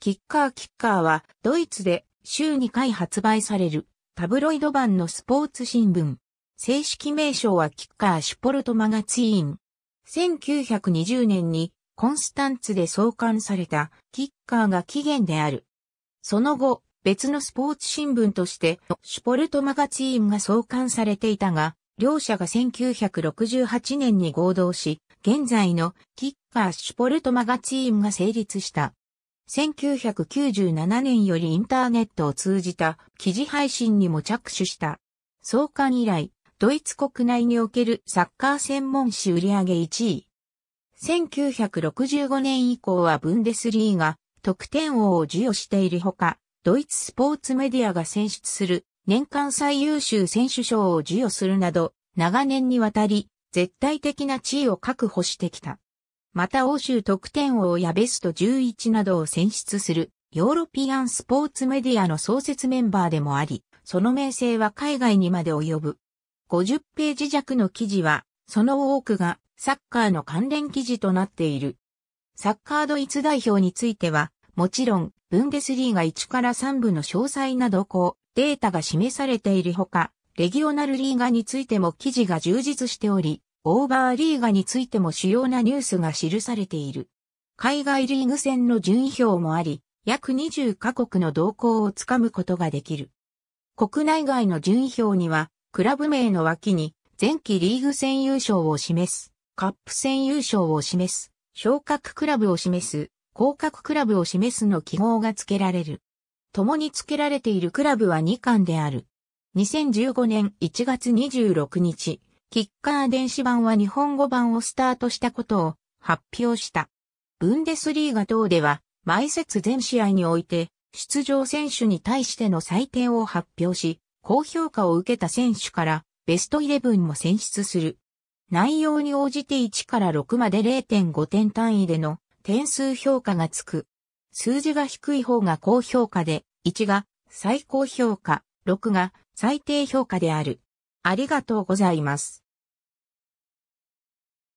キッカーキッカーはドイツで週2回発売されるタブロイド版のスポーツ新聞。正式名称はキッカーシュポルトマガツイン。1920年にコンスタンツで創刊されたキッカーが起源である。その後、別のスポーツ新聞としてシュポルトマガツインが創刊されていたが、両社が1968年に合同し、現在のキッカーシュポルトマガツインが成立した。1997年よりインターネットを通じた記事配信にも着手した。創刊以来、ドイツ国内におけるサッカー専門誌売上1位。1965年以降はブンデスリーが得点王を授与しているほか、ドイツスポーツメディアが選出する年間最優秀選手賞を授与するなど、長年にわたり絶対的な地位を確保してきた。また欧州得点王やベスト11などを選出するヨーロピアンスポーツメディアの創設メンバーでもあり、その名声は海外にまで及ぶ。50ページ弱の記事は、その多くがサッカーの関連記事となっている。サッカードイツ代表については、もちろん、ブンデスリーが1から3部の詳細などこう、データが示されているほか、レギオナルリーガについても記事が充実しており、オーバーリーガについても主要なニュースが記されている。海外リーグ戦の順位表もあり、約20カ国の動向をつかむことができる。国内外の順位表には、クラブ名の脇に、前期リーグ戦優勝を示す、カップ戦優勝を示す、昇格クラブを示す、降格クラブを示すの記号が付けられる。共に付けられているクラブは2巻である。2015年1月26日、キッカー電子版は日本語版をスタートしたことを発表した。ブンデスリーガ等では、毎節全試合において、出場選手に対しての採点を発表し、高評価を受けた選手からベストイレブンも選出する。内容に応じて1から6まで0.5点単位での点数評価がつく。数字が低い方が高評価で、1が最高評価、6が最低評価である。ありがとうございます。